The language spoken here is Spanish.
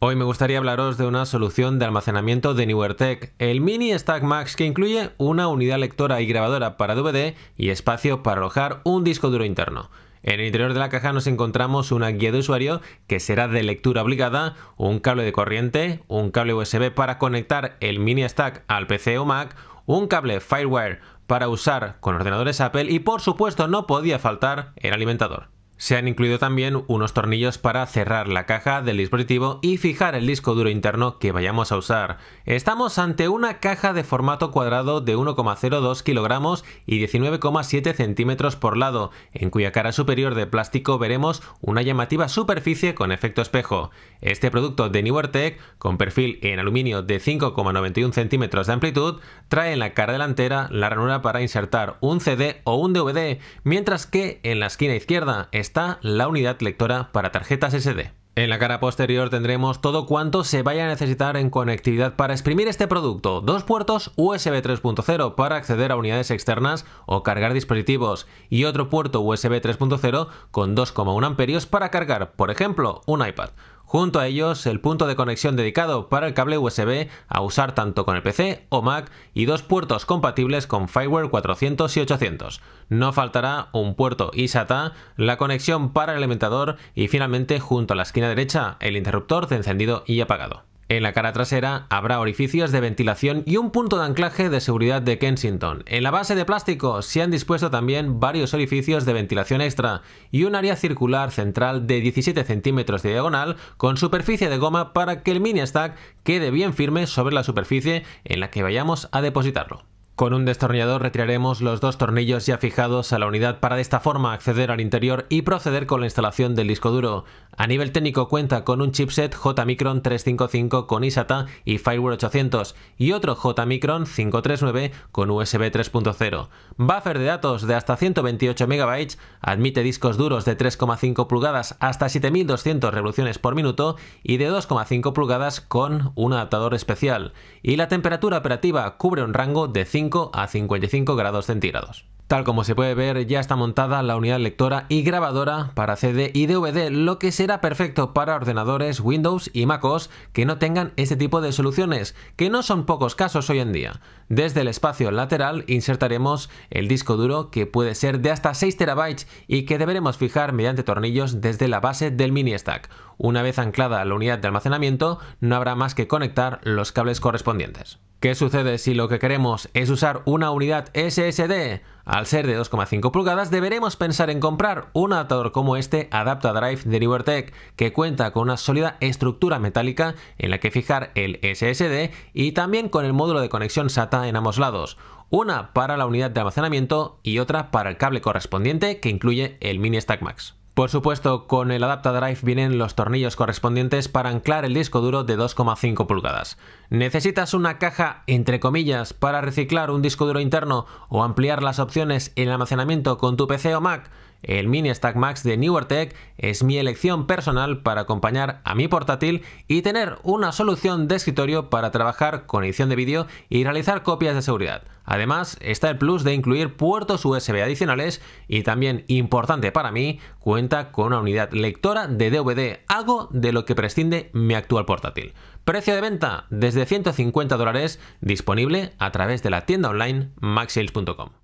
Hoy me gustaría hablaros de una solución de almacenamiento de NewerTech, el Mini Stack Max que incluye una unidad lectora y grabadora para DVD y espacio para alojar un disco duro interno. En el interior de la caja nos encontramos una guía de usuario que será de lectura obligada, un cable de corriente, un cable USB para conectar el Mini Stack al PC o Mac, un cable Firewire para usar con ordenadores Apple y por supuesto no podía faltar el alimentador. Se han incluido también unos tornillos para cerrar la caja del dispositivo y fijar el disco duro interno que vayamos a usar. Estamos ante una caja de formato cuadrado de 1,02 kg y 19,7 cm por lado, en cuya cara superior de plástico veremos una llamativa superficie con efecto espejo. Este producto de Newertech, con perfil en aluminio de 5,91 cm de amplitud, trae en la cara delantera la ranura para insertar un CD o un DVD, mientras que en la esquina izquierda está la unidad lectora para tarjetas SD. En la cara posterior tendremos todo cuanto se vaya a necesitar en conectividad para exprimir este producto, dos puertos USB 3.0 para acceder a unidades externas o cargar dispositivos y otro puerto USB 3.0 con 2,1 amperios para cargar, por ejemplo, un iPad. Junto a ellos, el punto de conexión dedicado para el cable USB a usar tanto con el PC o Mac y dos puertos compatibles con FireWare 400 y 800. No faltará un puerto ISATA, la conexión para el alimentador y finalmente junto a la esquina derecha el interruptor de encendido y apagado. En la cara trasera habrá orificios de ventilación y un punto de anclaje de seguridad de Kensington. En la base de plástico se han dispuesto también varios orificios de ventilación extra y un área circular central de 17 centímetros de diagonal con superficie de goma para que el mini stack quede bien firme sobre la superficie en la que vayamos a depositarlo. Con un destornillador retiraremos los dos tornillos ya fijados a la unidad para de esta forma acceder al interior y proceder con la instalación del disco duro. A nivel técnico cuenta con un chipset Jmicron 355 con ISATA y Firewall 800 y otro Jmicron 539 con USB 3.0. Buffer de datos de hasta 128 MB, admite discos duros de 3,5 pulgadas hasta 7200 revoluciones por minuto y de 2,5 pulgadas con un adaptador especial. Y la temperatura operativa cubre un rango de 5 a 55 grados centígrados. Tal como se puede ver, ya está montada la unidad lectora y grabadora para CD y DVD, lo que será perfecto para ordenadores Windows y MacOS que no tengan este tipo de soluciones, que no son pocos casos hoy en día. Desde el espacio lateral insertaremos el disco duro que puede ser de hasta 6 TB y que deberemos fijar mediante tornillos desde la base del mini stack. Una vez anclada la unidad de almacenamiento, no habrá más que conectar los cables correspondientes. ¿Qué sucede si lo que queremos es usar una unidad SSD? Al ser de 2,5 pulgadas, deberemos pensar en comprar un adaptador como este drive de Rivertech, que cuenta con una sólida estructura metálica en la que fijar el SSD y también con el módulo de conexión SATA en ambos lados, una para la unidad de almacenamiento y otra para el cable correspondiente que incluye el Mini Stack Max. Por supuesto, con el Drive vienen los tornillos correspondientes para anclar el disco duro de 2,5 pulgadas. ¿Necesitas una caja, entre comillas, para reciclar un disco duro interno o ampliar las opciones en almacenamiento con tu PC o Mac? el Mini Stack Max de NewerTech es mi elección personal para acompañar a mi portátil y tener una solución de escritorio para trabajar con edición de vídeo y realizar copias de seguridad. Además, está el plus de incluir puertos USB adicionales y también importante para mí, cuenta con una unidad lectora de DVD, algo de lo que prescinde mi actual portátil. Precio de venta desde 150 dólares, disponible a través de la tienda online maxsales.com.